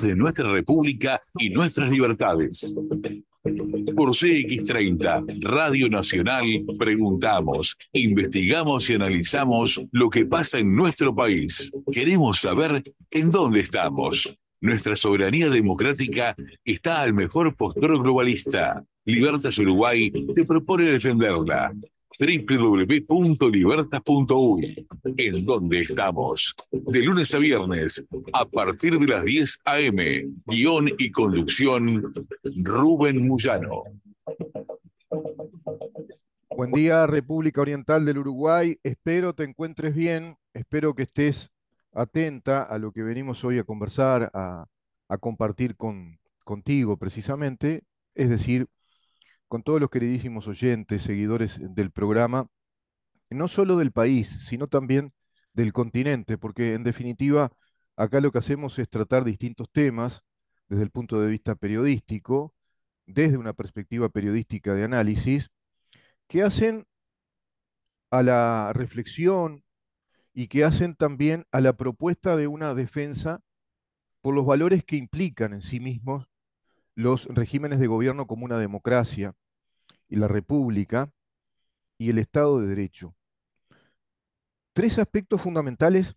de nuestra República y nuestras libertades. Por CX30, Radio Nacional, preguntamos, investigamos y analizamos lo que pasa en nuestro país. Queremos saber en dónde estamos. Nuestra soberanía democrática está al mejor postor globalista. Libertas Uruguay te propone defenderla www.libertas.uy, en donde estamos, de lunes a viernes, a partir de las 10 a.m., guión y conducción, Rubén Muyano. Buen día, República Oriental del Uruguay. Espero te encuentres bien, espero que estés atenta a lo que venimos hoy a conversar, a, compartir con, contigo precisamente, es decir, con todos los queridísimos oyentes, seguidores eh, del programa, no solo del país, sino también del continente, porque en definitiva acá lo que hacemos es tratar distintos temas desde el punto de vista periodístico, desde una perspectiva periodística de análisis, que hacen a la reflexión y que hacen también a la propuesta de una defensa por los valores que implican en sí mismos los regímenes de gobierno como una democracia, y la República y el Estado de Derecho. Tres aspectos fundamentales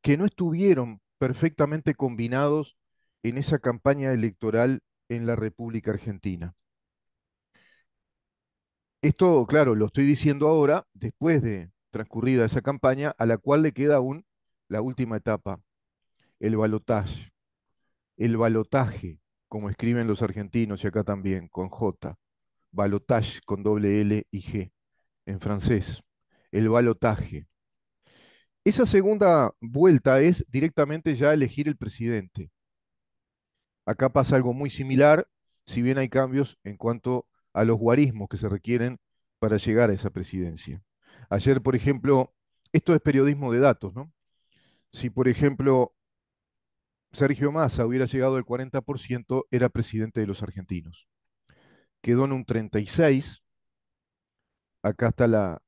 que no estuvieron perfectamente combinados en esa campaña electoral en la República Argentina. Esto, claro, lo estoy diciendo ahora, después de transcurrida esa campaña, a la cual le queda aún la última etapa, el balotaje. El balotaje, como escriben los argentinos y acá también, con J balotage con doble L y G en francés, el balotaje. Esa segunda vuelta es directamente ya elegir el presidente. Acá pasa algo muy similar, si bien hay cambios en cuanto a los guarismos que se requieren para llegar a esa presidencia. Ayer, por ejemplo, esto es periodismo de datos, ¿no? Si, por ejemplo, Sergio Massa hubiera llegado al 40%, era presidente de los argentinos quedó en un 36. Acá está la,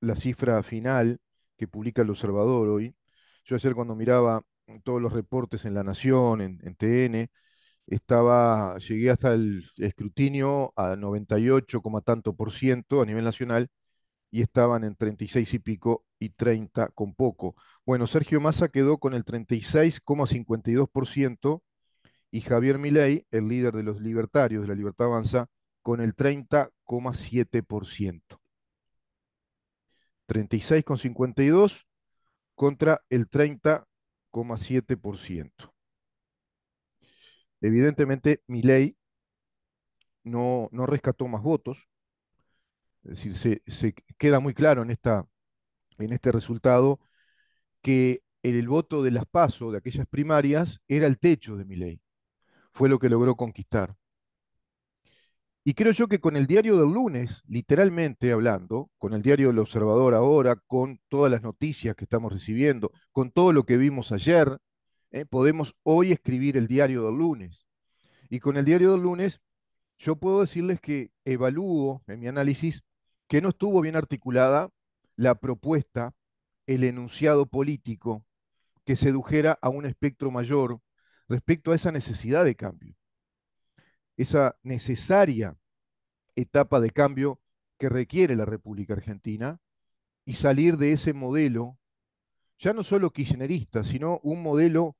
la cifra final que publica el Observador hoy. Yo ayer cuando miraba todos los reportes en La Nación, en, TN, estaba, llegué hasta el escrutinio a 98, tanto por ciento a nivel nacional y estaban en 36 y pico y 30 con poco. Bueno, Sergio Massa quedó con el 36,52% y Javier Milei, el líder de los libertarios de la Libertad Avanza, con el 30,7%. 36,52 contra el 30,7%. Evidentemente, mi no, no rescató más votos, es decir, se, queda muy claro en, esta, en este resultado que el, voto de las PASO, de aquellas primarias, era el techo de mi ley Fue lo que logró conquistar. Y creo yo que con el diario del lunes, literalmente hablando, con el diario del Observador ahora, con todas las noticias que estamos recibiendo, con todo lo que vimos ayer, eh, podemos hoy escribir el diario del lunes. Y con el diario del lunes, yo puedo decirles que evalúo en mi análisis que no estuvo bien articulada la propuesta, el enunciado político que sedujera a un espectro mayor respecto a esa necesidad de cambio esa necesaria etapa de cambio que requiere la República Argentina y salir de ese modelo, ya no solo kirchnerista, sino un modelo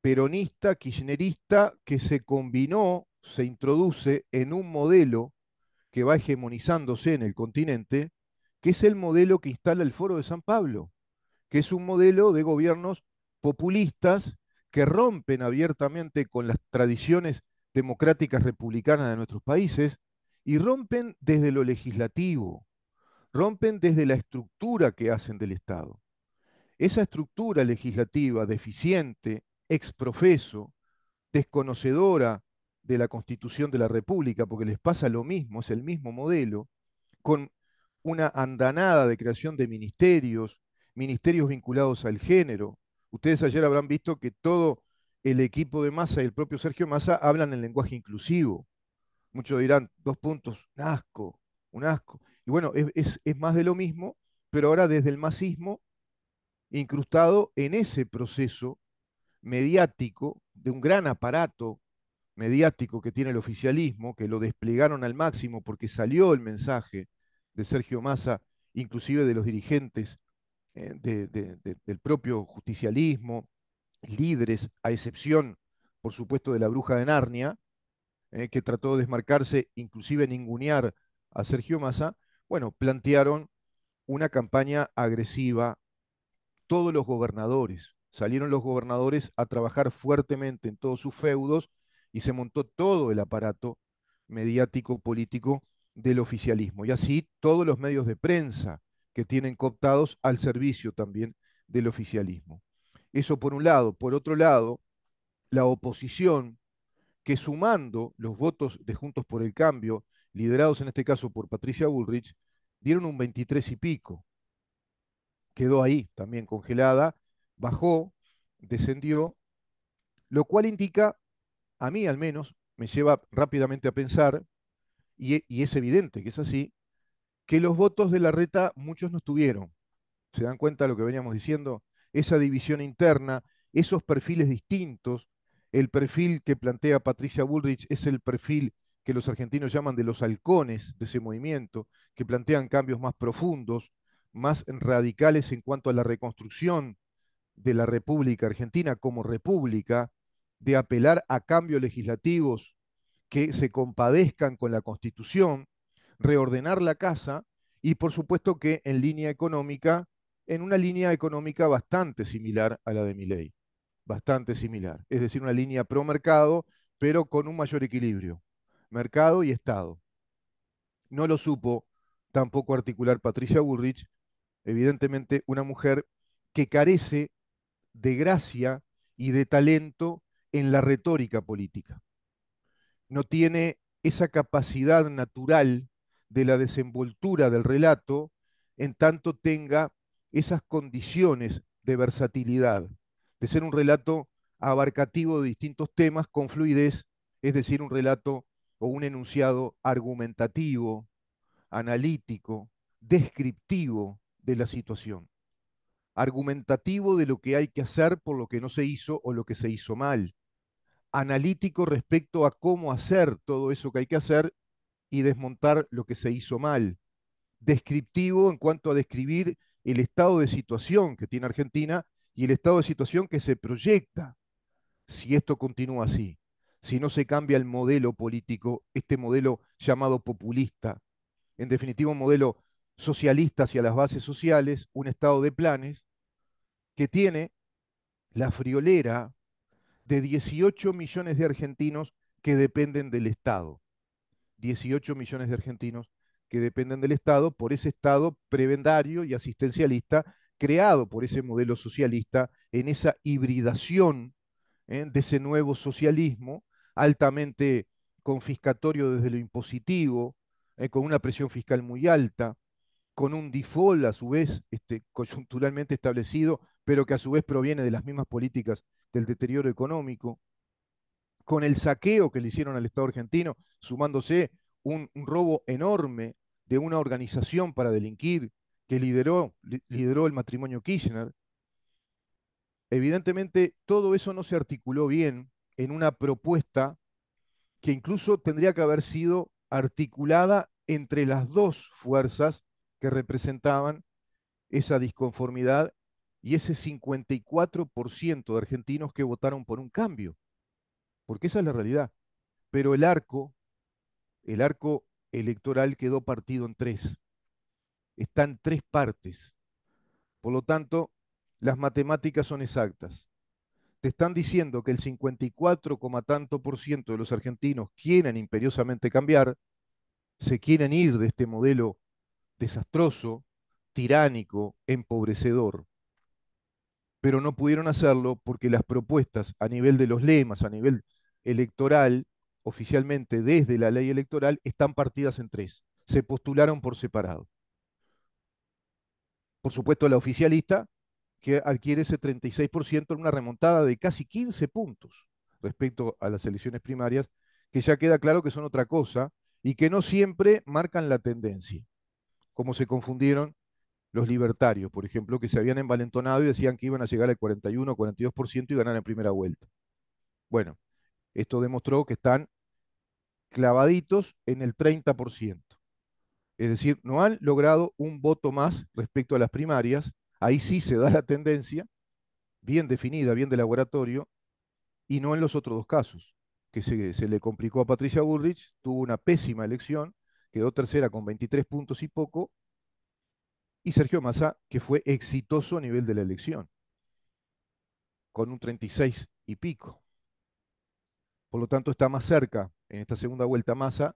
peronista, kirchnerista, que se combinó, se introduce en un modelo que va hegemonizándose en el continente, que es el modelo que instala el Foro de San Pablo, que es un modelo de gobiernos populistas que rompen abiertamente con las tradiciones democráticas republicanas de nuestros países y rompen desde lo legislativo, rompen desde la estructura que hacen del Estado. Esa estructura legislativa deficiente, exprofeso, desconocedora de la Constitución de la República, porque les pasa lo mismo, es el mismo modelo, con una andanada de creación de ministerios, ministerios vinculados al género. Ustedes ayer habrán visto que todo el equipo de Massa y el propio Sergio Massa hablan el lenguaje inclusivo. Muchos dirán, dos puntos, un asco, un asco. Y bueno, es, más de lo mismo, pero ahora desde el masismo incrustado en ese proceso mediático de un gran aparato mediático que tiene el oficialismo, que lo desplegaron al máximo porque salió el mensaje de Sergio Massa, inclusive de los dirigentes eh, del propio justicialismo, líderes, a excepción, por supuesto, de la bruja de Narnia, eh, que trató de desmarcarse, inclusive ningunear a Sergio Massa, bueno, plantearon una campaña agresiva. Todos los gobernadores, salieron los gobernadores a trabajar fuertemente en todos sus feudos y se montó todo el aparato mediático-político del oficialismo. Y así todos los medios de prensa que tienen cooptados al servicio también del oficialismo. Eso por un lado. Por otro lado, la oposición, que sumando los votos de Juntos por el Cambio, liderados en este caso por Patricia Bullrich, dieron un 23 y pico. Quedó ahí también congelada, bajó, descendió, lo cual indica, a mí al menos, me lleva rápidamente a pensar, e, y, es evidente que es así, que los votos de la reta muchos no estuvieron. ¿Se dan cuenta de lo que veníamos diciendo? esa división interna, esos perfiles distintos. El perfil que plantea Patricia Bullrich es el perfil que los argentinos llaman de los halcones de ese movimiento, que plantean cambios más profundos, más radicales en cuanto a la reconstrucción de la República Argentina como república, de apelar a cambios legislativos que se compadezcan con la Constitución, reordenar la casa y por supuesto que en línea económica en una línea económica bastante similar a la de Milley, bastante similar, es decir, una línea pro mercado, pero con un mayor equilibrio, mercado y Estado. No lo supo tampoco articular Patricia Bullrich, evidentemente una mujer que carece de gracia y de talento en la retórica política. No tiene esa capacidad natural de la desenvoltura del relato en tanto tenga esas condiciones de versatilidad, de ser un relato abarcativo de distintos temas con fluidez, es decir, un relato o un enunciado argumentativo, analítico, descriptivo de la situación, argumentativo de lo que hay que hacer por lo que no se hizo o lo que se hizo mal, analítico respecto a cómo hacer todo eso que hay que hacer y desmontar lo que se hizo mal, descriptivo en cuanto a describir el estado de situación que tiene Argentina y el estado de situación que se proyecta si esto continúa así, si no se cambia el modelo político, este modelo llamado populista, en definitiva un modelo socialista hacia las bases sociales, un estado de planes que tiene la friolera de 18 millones de argentinos que dependen del Estado. 18 millones de argentinos que dependen del Estado por ese Estado prebendario y asistencialista creado por ese modelo socialista en esa hibridación ¿eh? de ese nuevo socialismo altamente confiscatorio desde lo impositivo, ¿eh? con una presión fiscal muy alta, con un default a su vez este, coyunturalmente establecido, pero que a su vez proviene de las mismas políticas del deterioro económico, con el saqueo que le hicieron al Estado argentino, sumándose un, robo enorme de una organización para delinquir que lideró, lideró el matrimonio Kirchner. Evidentemente, todo eso no se articuló bien en una propuesta que incluso tendría que haber sido articulada entre las dos fuerzas que representaban esa disconformidad y ese 54% de argentinos que votaron por un cambio. Porque esa es la realidad. Pero el arco el arco electoral quedó partido en tres. Está en tres partes. Por lo tanto, las matemáticas son exactas. Te están diciendo que el 54, tanto por ciento de los argentinos quieren imperiosamente cambiar, se quieren ir de este modelo desastroso, tiránico, empobrecedor. Pero no pudieron hacerlo porque las propuestas a nivel de los lemas, a nivel electoral, oficialmente desde la ley electoral están partidas en tres. Se postularon por separado. Por supuesto, la oficialista, que adquiere ese 36% en una remontada de casi 15 puntos respecto a las elecciones primarias, que ya queda claro que son otra cosa y que no siempre marcan la tendencia, como se confundieron los libertarios, por ejemplo, que se habían envalentonado y decían que iban a llegar al 41 o 42% y ganar en primera vuelta. Bueno, esto demostró que están clavaditos en el 30%. Es decir, no han logrado un voto más respecto a las primarias. Ahí sí se da la tendencia, bien definida, bien de laboratorio, y no en los otros dos casos, que se, le complicó a Patricia Burrich, tuvo una pésima elección, quedó tercera con 23 puntos y poco, y Sergio Massa, que fue exitoso a nivel de la elección, con un 36 y pico. Por lo tanto, está más cerca en esta segunda vuelta masa,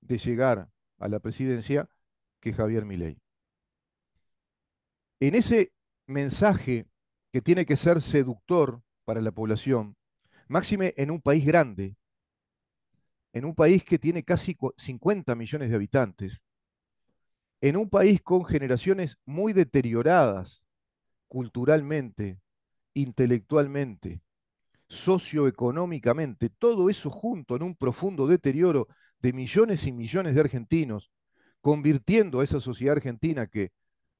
de llegar a la presidencia que Javier Milei. En ese mensaje que tiene que ser seductor para la población, máxime en un país grande, en un país que tiene casi 50 millones de habitantes, en un país con generaciones muy deterioradas culturalmente, intelectualmente, socioeconómicamente, todo eso junto en un profundo deterioro de millones y millones de argentinos, convirtiendo a esa sociedad argentina que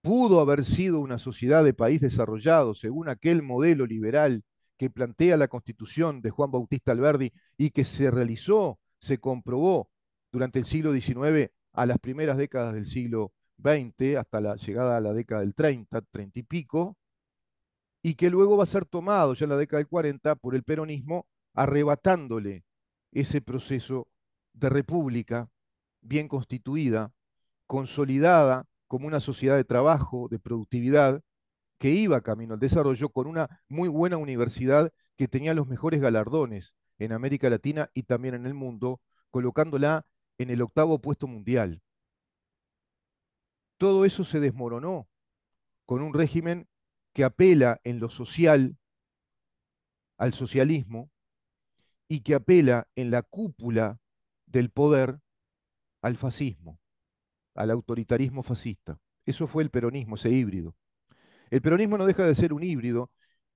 pudo haber sido una sociedad de país desarrollado según aquel modelo liberal que plantea la constitución de Juan Bautista Alberdi y que se realizó, se comprobó durante el siglo XIX a las primeras décadas del siglo XX hasta la llegada a la década del 30, 30 y pico, y que luego va a ser tomado ya en la década del 40 por el peronismo, arrebatándole ese proceso de república bien constituida, consolidada como una sociedad de trabajo, de productividad, que iba camino al desarrollo con una muy buena universidad que tenía los mejores galardones en América Latina y también en el mundo, colocándola en el octavo puesto mundial. Todo eso se desmoronó con un régimen que apela en lo social al socialismo y que apela en la cúpula del poder al fascismo, al autoritarismo fascista. Eso fue el peronismo, ese híbrido. El peronismo no deja de ser un híbrido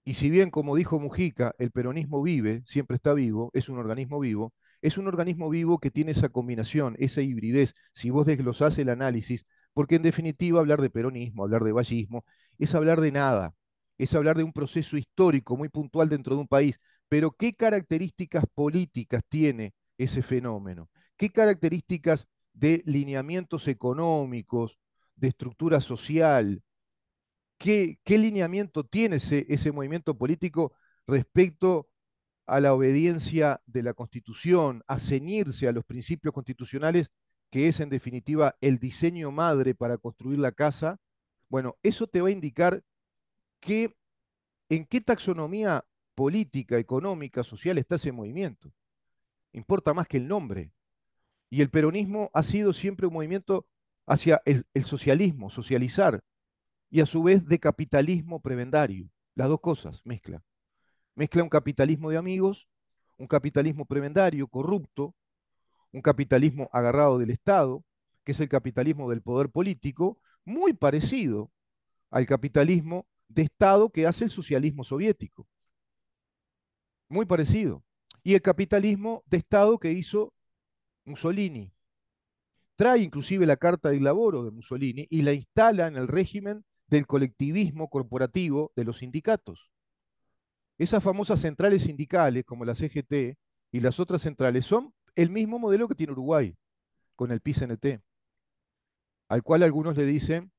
y si bien, como dijo Mujica, el peronismo vive, siempre está vivo, es un organismo vivo, es un organismo vivo que tiene esa combinación, esa hibridez. Si vos desglosás el análisis, porque en definitiva hablar de peronismo, hablar de vallismo, es hablar de nada, es hablar de un proceso histórico muy puntual dentro de un país. Pero ¿qué características políticas tiene ese fenómeno? ¿Qué características de lineamientos económicos, de estructura social? ¿Qué, lineamiento tiene ese, ese movimiento político respecto a la obediencia de la Constitución, a ceñirse a los principios constitucionales que es en definitiva el diseño madre para construir la casa, bueno, eso te va a indicar que, en qué taxonomía política, económica, social está ese movimiento. Importa más que el nombre. Y el peronismo ha sido siempre un movimiento hacia el, el socialismo, socializar, y a su vez de capitalismo prebendario. Las dos cosas mezcla. Mezcla un capitalismo de amigos, un capitalismo prebendario, corrupto, un capitalismo agarrado del Estado, que es el capitalismo del poder político, muy parecido al capitalismo de Estado que hace el socialismo soviético. Muy parecido. Y el capitalismo de Estado que hizo Mussolini. Trae inclusive la carta de laboro de Mussolini y la instala en el régimen del colectivismo corporativo de los sindicatos. Esas famosas centrales sindicales como la CGT y las otras centrales son el mismo modelo que tiene Uruguay con el PICNT, al cual algunos le dicen,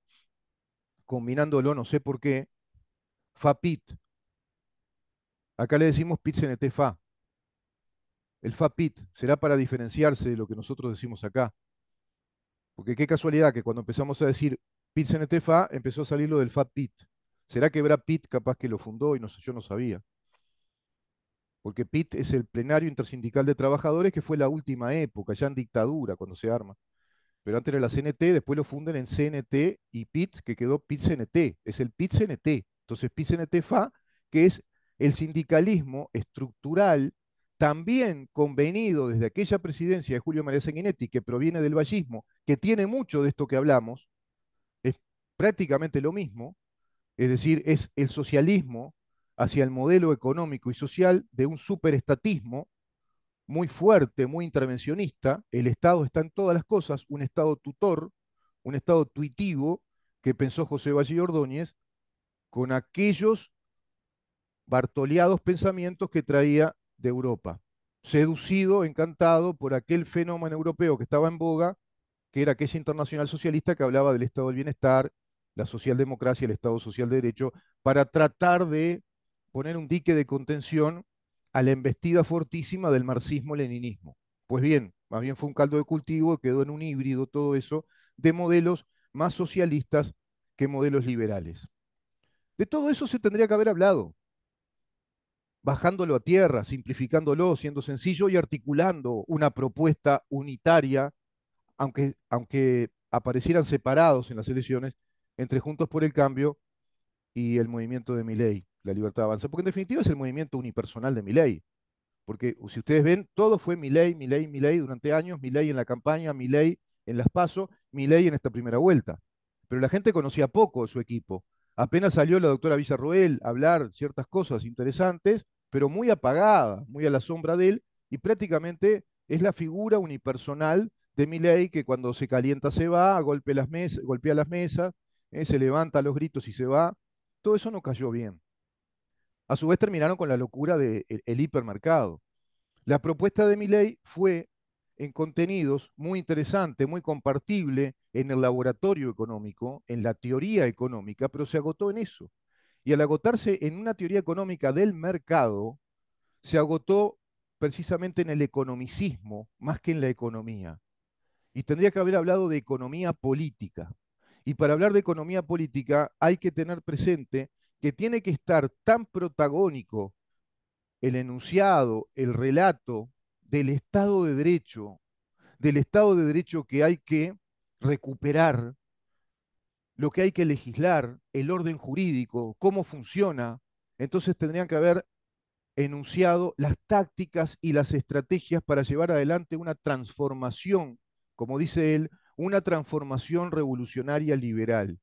combinándolo, no sé por qué, FAPIT. Acá le decimos pit fa El FAPIT será para diferenciarse de lo que nosotros decimos acá. Porque qué casualidad que cuando empezamos a decir pit fa empezó a salir lo del FAPIT. ¿Será que Brad Pit capaz que lo fundó y no yo no sabía? porque PIT es el plenario intersindical de trabajadores que fue la última época, ya en dictadura, cuando se arma. Pero antes era la CNT, después lo funden en CNT y PIT, que quedó PIT-CNT, es el PIT-CNT. Entonces PIT-CNT-FA, que es el sindicalismo estructural también convenido desde aquella presidencia de Julio María Sanguinetti, que proviene del vallismo, que tiene mucho de esto que hablamos, es prácticamente lo mismo, es decir, es el socialismo hacia el modelo económico y social de un superestatismo muy fuerte, muy intervencionista. El Estado está en todas las cosas, un Estado tutor, un Estado tuitivo que pensó José Valle Ordóñez con aquellos bartoleados pensamientos que traía de Europa, seducido, encantado por aquel fenómeno europeo que estaba en boga, que era aquella internacional socialista que hablaba del Estado del Bienestar, la socialdemocracia, el Estado social de derecho, para tratar de poner un dique de contención a la embestida fortísima del marxismo-leninismo. Pues bien, más bien fue un caldo de cultivo, quedó en un híbrido todo eso, de modelos más socialistas que modelos liberales. De todo eso se tendría que haber hablado, bajándolo a tierra, simplificándolo, siendo sencillo y articulando una propuesta unitaria, aunque, aunque aparecieran separados en las elecciones, entre Juntos por el Cambio y el movimiento de ley la libertad avanza, porque en definitiva es el movimiento unipersonal de Milei. Porque si ustedes ven, todo fue Milei, Milei, Milei durante años, Milei en la campaña, Milei en las PASO, Milei en esta primera vuelta. Pero la gente conocía poco su equipo. Apenas salió la doctora Villarruel a hablar ciertas cosas interesantes, pero muy apagada, muy a la sombra de él, y prácticamente es la figura unipersonal de Milei que cuando se calienta se va, golpea las, mesas golpea las mesas, eh, se levanta a los gritos y se va. Todo eso no cayó bien. A su vez terminaron con la locura del hipermercado. La propuesta de ley fue en contenidos muy interesante, muy compartible en el laboratorio económico, en la teoría económica, pero se agotó en eso. Y al agotarse en una teoría económica del mercado, se agotó precisamente en el economicismo más que en la economía. Y tendría que haber hablado de economía política. Y para hablar de economía política hay que tener presente que tiene que estar tan protagónico el enunciado, el relato del Estado de Derecho, del Estado de Derecho que hay que recuperar, lo que hay que legislar, el orden jurídico, cómo funciona, entonces tendrían que haber enunciado las tácticas y las estrategias para llevar adelante una transformación, como dice él, una transformación revolucionaria liberal.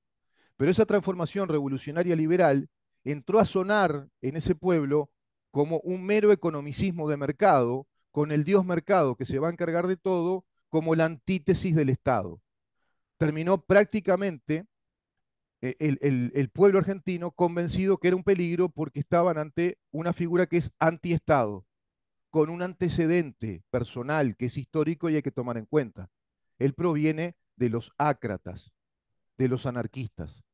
Pero esa transformación revolucionaria liberal entró a sonar en ese pueblo como un mero economicismo de mercado, con el dios mercado que se va a encargar de todo, como la antítesis del Estado. Terminó prácticamente eh, el, pueblo argentino convencido que era un peligro porque estaban ante una figura que es antiestado, con un antecedente personal que es histórico y hay que tomar en cuenta. Él proviene de los ácratas, de los anarquistas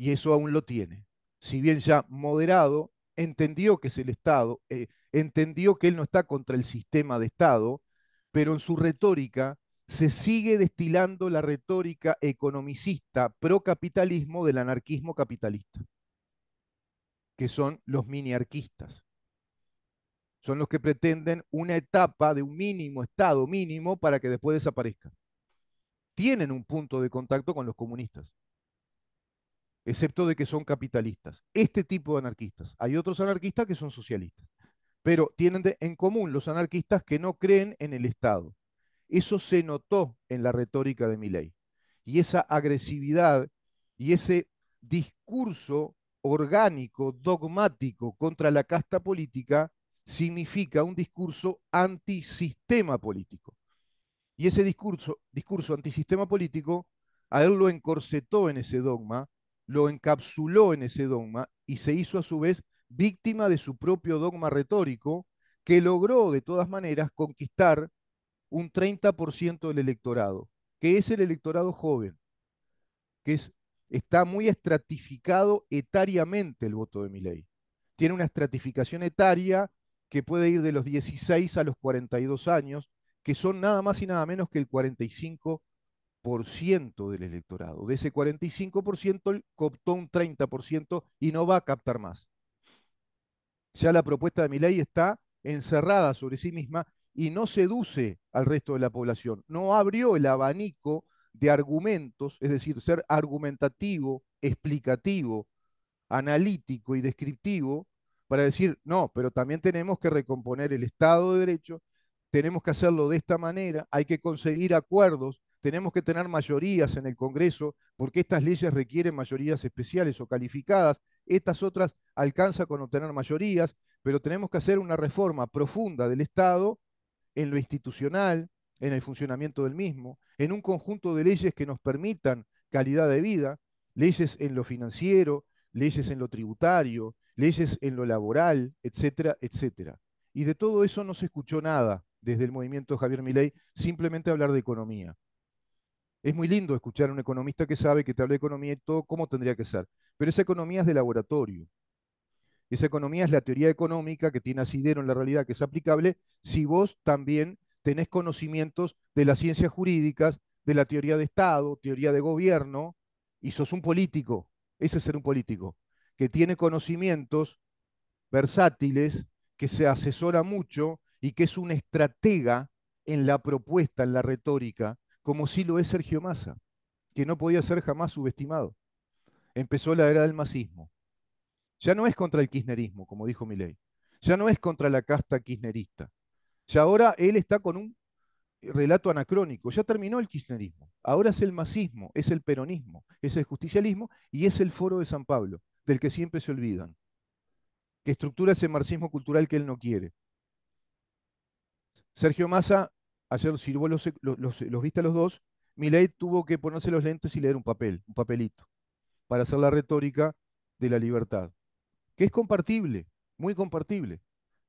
y eso aún lo tiene. Si bien ya moderado, entendió que es el Estado, eh, entendió que él no está contra el sistema de Estado, pero en su retórica se sigue destilando la retórica economicista pro-capitalismo del anarquismo capitalista, que son los miniarquistas. Son los que pretenden una etapa de un mínimo Estado mínimo para que después desaparezca. Tienen un punto de contacto con los comunistas excepto de que son capitalistas. Este tipo de anarquistas. Hay otros anarquistas que son socialistas, pero tienen en común los anarquistas que no creen en el Estado. Eso se notó en la retórica de Milley. Y esa agresividad y ese discurso orgánico, dogmático contra la casta política, significa un discurso antisistema político. Y ese discurso, discurso antisistema político, a él lo encorsetó en ese dogma lo encapsuló en ese dogma y se hizo a su vez víctima de su propio dogma retórico, que logró de todas maneras conquistar un 30% del electorado, que es el electorado joven, que está muy estratificado etariamente el voto de ley. Tiene una estratificación etaria que puede ir de los 16 a los 42 años, que son nada más y nada menos que el 45 del electorado. De ese 45% cooptó un 30% y no va a captar más. Ya la propuesta de mi ley está encerrada sobre sí misma y no seduce al resto de la población. No abrió el abanico de argumentos, es decir, ser argumentativo, explicativo, analítico y descriptivo para decir, no, pero también tenemos que recomponer el Estado de Derecho, tenemos que hacerlo de esta manera, hay que conseguir acuerdos tenemos que tener mayorías en el Congreso, porque estas leyes requieren mayorías especiales o calificadas, estas otras alcanza con obtener mayorías, pero tenemos que hacer una reforma profunda del Estado en lo institucional, en el funcionamiento del mismo, en un conjunto de leyes que nos permitan calidad de vida, leyes en lo financiero, leyes en lo tributario, leyes en lo laboral, etcétera, etcétera. Y de todo eso no se escuchó nada desde el movimiento Javier Milei, simplemente hablar de economía. Es muy lindo escuchar a un economista que sabe que te habla de economía y todo cómo tendría que ser, pero esa economía es de laboratorio. Esa economía es la teoría económica que tiene asidero en la realidad, que es aplicable si vos también tenés conocimientos de las ciencias jurídicas, de la teoría de Estado, teoría de gobierno, y sos un político. Ese es ser un político, que tiene conocimientos versátiles, que se asesora mucho y que es un estratega en la propuesta, en la retórica, como sí lo es Sergio Massa, que no podía ser jamás subestimado. Empezó la era del masismo. Ya no es contra el kirchnerismo, como dijo Milei. Ya no es contra la casta kirchnerista. Ya ahora él está con un relato anacrónico. Ya terminó el kirchnerismo. Ahora es el masismo, es el peronismo, es el justicialismo y es el foro de San Pablo, del que siempre se olvidan, que estructura ese marxismo cultural que él no quiere. Sergio Massa ayer sirvo los, los, los, viste a los dos, Milei tuvo que ponerse los lentes y leer un papel, un papelito, para hacer la retórica de la libertad, que es compartible, muy compartible,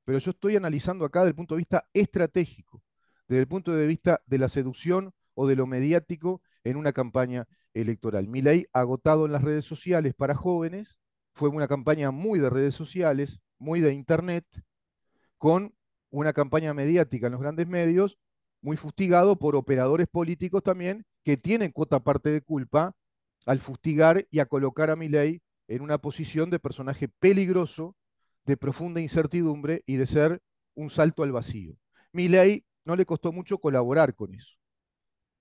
pero yo estoy analizando acá desde el punto de vista estratégico, desde el punto de vista de la seducción o de lo mediático en una campaña electoral. Milei agotado en las redes sociales para jóvenes, fue una campaña muy de redes sociales, muy de internet, con una campaña mediática en los grandes medios muy fustigado por operadores políticos también que tienen cuota parte de culpa al fustigar y a colocar a Milei en una posición de personaje peligroso, de profunda incertidumbre y de ser un salto al vacío. Milei no le costó mucho colaborar con eso,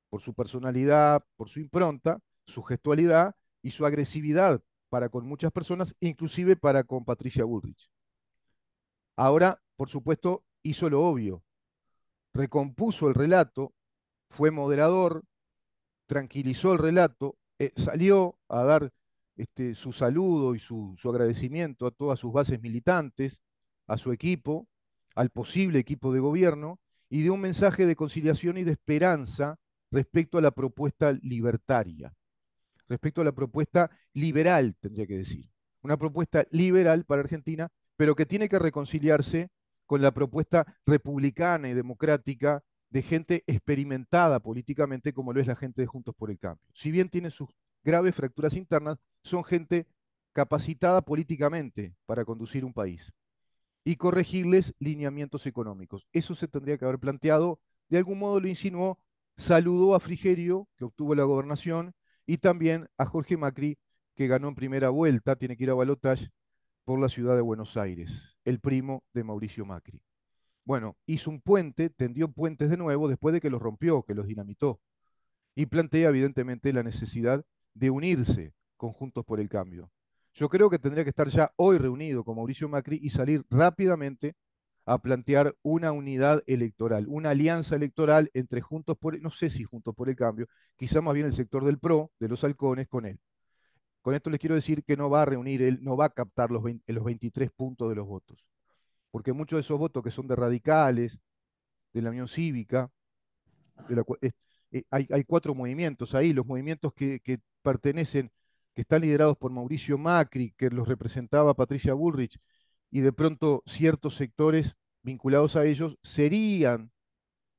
por su personalidad, por su impronta, su gestualidad y su agresividad para con muchas personas, inclusive para con Patricia Bullrich. Ahora, por supuesto, hizo lo obvio, recompuso el relato, fue moderador, tranquilizó el relato, eh, salió a dar este, su saludo y su, su agradecimiento a todas sus bases militantes, a su equipo, al posible equipo de gobierno, y dio un mensaje de conciliación y de esperanza respecto a la propuesta libertaria, respecto a la propuesta liberal, tendría que decir. Una propuesta liberal para Argentina, pero que tiene que reconciliarse con la propuesta republicana y democrática de gente experimentada políticamente como lo es la gente de Juntos por el Cambio. Si bien tiene sus graves fracturas internas, son gente capacitada políticamente para conducir un país y corregirles lineamientos económicos. Eso se tendría que haber planteado, de algún modo lo insinuó, saludó a Frigerio, que obtuvo la gobernación, y también a Jorge Macri, que ganó en primera vuelta, tiene que ir a Balotage por la ciudad de Buenos Aires el primo de Mauricio Macri. Bueno, hizo un puente, tendió puentes de nuevo después de que los rompió, que los dinamitó. Y plantea evidentemente la necesidad de unirse Juntos por el cambio. Yo creo que tendría que estar ya hoy reunido con Mauricio Macri y salir rápidamente a plantear una unidad electoral, una alianza electoral entre Juntos por, no sé si Juntos por el Cambio, quizá más bien el sector del PRO, de los halcones, con él. Con esto les quiero decir que no va a reunir, él no va a captar los, los 23 puntos de los votos. Porque muchos de esos votos que son de radicales, de la Unión Cívica, eh, hay, cuatro movimientos ahí, los movimientos que, pertenecen, que están liderados por Mauricio Macri, que los representaba Patricia Bullrich, y de pronto ciertos sectores vinculados a ellos serían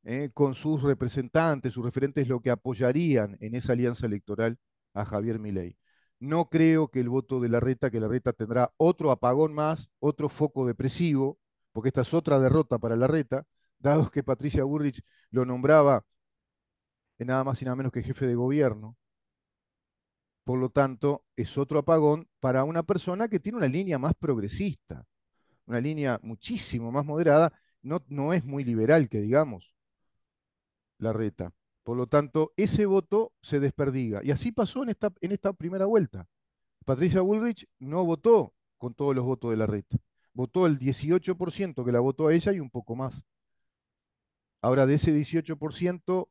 eh, con sus representantes, sus referentes, lo que apoyarían en esa alianza electoral a Javier Milei. No creo que el voto de la reta, que la reta tendrá otro apagón más, otro foco depresivo, porque esta es otra derrota para la reta, dado que Patricia Burrich lo nombraba nada más y nada menos que jefe de gobierno. Por lo tanto, es otro apagón para una persona que tiene una línea más progresista, una línea muchísimo más moderada, no, no es muy liberal, que digamos, la reta. Por lo tanto, ese voto se desperdiga. Y así pasó en esta, en esta primera vuelta. Patricia Bullrich no votó con todos los votos de la red. Votó el 18% que la votó a ella y un poco más. Ahora, de ese 18%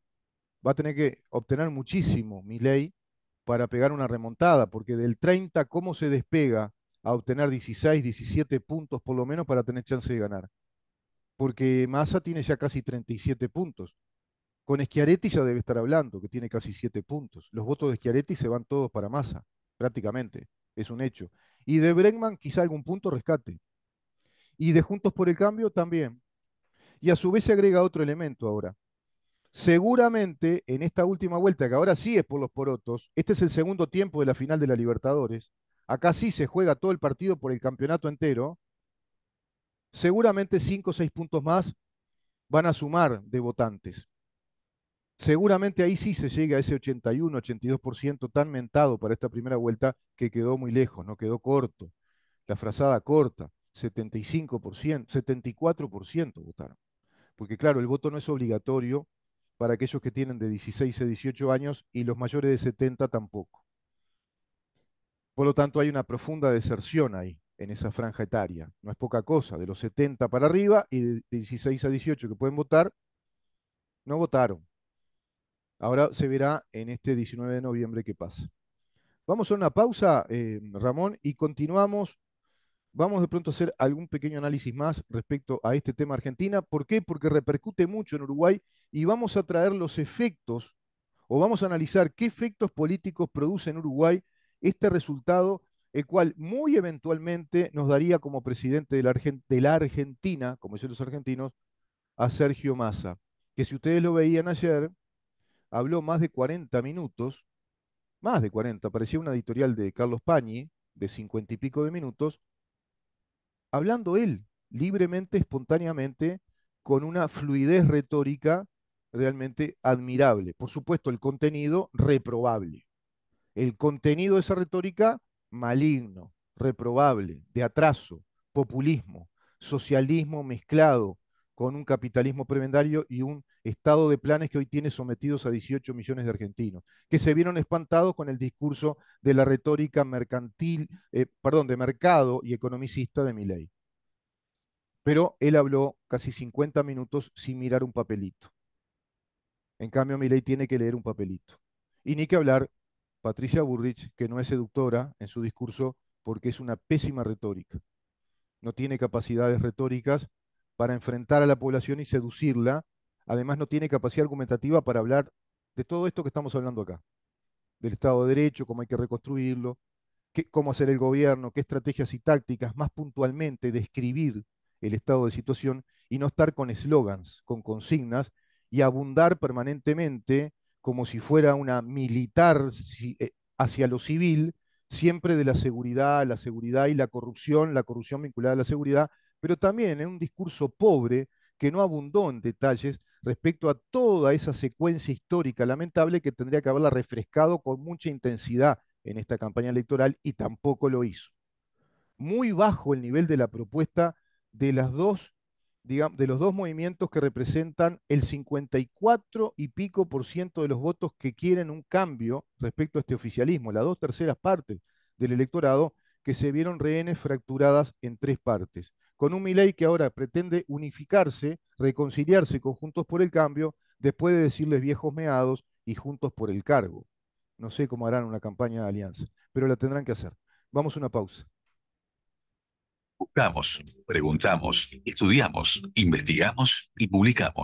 va a tener que obtener muchísimo mi ley para pegar una remontada, porque del 30, ¿cómo se despega a obtener 16, 17 puntos por lo menos para tener chance de ganar? Porque Massa tiene ya casi 37 puntos. Con Schiaretti ya debe estar hablando, que tiene casi siete puntos. Los votos de Schiaretti se van todos para Massa, prácticamente, es un hecho. Y de Bregman quizá algún punto rescate. Y de Juntos por el Cambio también. Y a su vez se agrega otro elemento ahora. Seguramente en esta última vuelta, que ahora sí es por los porotos, este es el segundo tiempo de la final de la Libertadores, acá sí se juega todo el partido por el campeonato entero, seguramente cinco o seis puntos más van a sumar de votantes seguramente ahí sí se llega a ese 81, 82% tan mentado para esta primera vuelta que quedó muy lejos, no quedó corto. La frazada corta, 75%, 74% votaron. Porque claro, el voto no es obligatorio para aquellos que tienen de 16 a 18 años y los mayores de 70 tampoco. Por lo tanto, hay una profunda deserción ahí, en esa franja etaria. No es poca cosa, de los 70 para arriba y de 16 a 18 que pueden votar, no votaron Ahora se verá en este 19 de noviembre qué pasa. Vamos a una pausa, eh, Ramón, y continuamos. Vamos de pronto a hacer algún pequeño análisis más respecto a este tema Argentina. ¿Por qué? Porque repercute mucho en Uruguay y vamos a traer los efectos o vamos a analizar qué efectos políticos produce en Uruguay este resultado, el cual muy eventualmente nos daría como presidente de la, de la Argentina, como dicen los argentinos, a Sergio Massa, que si ustedes lo veían ayer, habló más de 40 minutos, más de 40, parecía una editorial de Carlos Pañi, de 50 y pico de minutos, hablando él libremente, espontáneamente, con una fluidez retórica realmente admirable. Por supuesto, el contenido reprobable. El contenido de esa retórica maligno, reprobable, de atraso, populismo, socialismo mezclado, con un capitalismo prebendario y un estado de planes que hoy tiene sometidos a 18 millones de argentinos, que se vieron espantados con el discurso de la retórica mercantil, eh, perdón, de mercado y economicista de Milei. Pero él habló casi 50 minutos sin mirar un papelito. En cambio, Milei tiene que leer un papelito. Y ni que hablar, Patricia Burrich, que no es seductora en su discurso porque es una pésima retórica. No tiene capacidades retóricas para enfrentar a la población y seducirla. Además, no tiene capacidad argumentativa para hablar de todo esto que estamos hablando acá, del Estado de Derecho, cómo hay que reconstruirlo, cómo hacer el gobierno, qué estrategias y tácticas, más puntualmente describir el estado de situación y no estar con eslogans, con consignas y abundar permanentemente como si fuera una militar eh, hacia lo civil, siempre de la seguridad, la seguridad y la corrupción, la corrupción vinculada a la seguridad, pero también en un discurso pobre que no abundó en detalles respecto a toda esa secuencia histórica lamentable que tendría que haberla refrescado con mucha intensidad en esta campaña electoral y tampoco lo hizo. Muy bajo el nivel de la propuesta de, las dos, digamos, de los dos movimientos que representan el 54 y pico por ciento de los votos que quieren un cambio respecto a este oficialismo, las dos terceras partes del electorado que se vieron rehenes fracturadas en tres partes con un miley que ahora pretende unificarse, reconciliarse con Juntos por el Cambio, después de decirles viejos meados y Juntos por el Cargo. No sé cómo harán una campaña de alianza, pero la tendrán que hacer. Vamos a una pausa. Buscamos, preguntamos, estudiamos, investigamos y publicamos.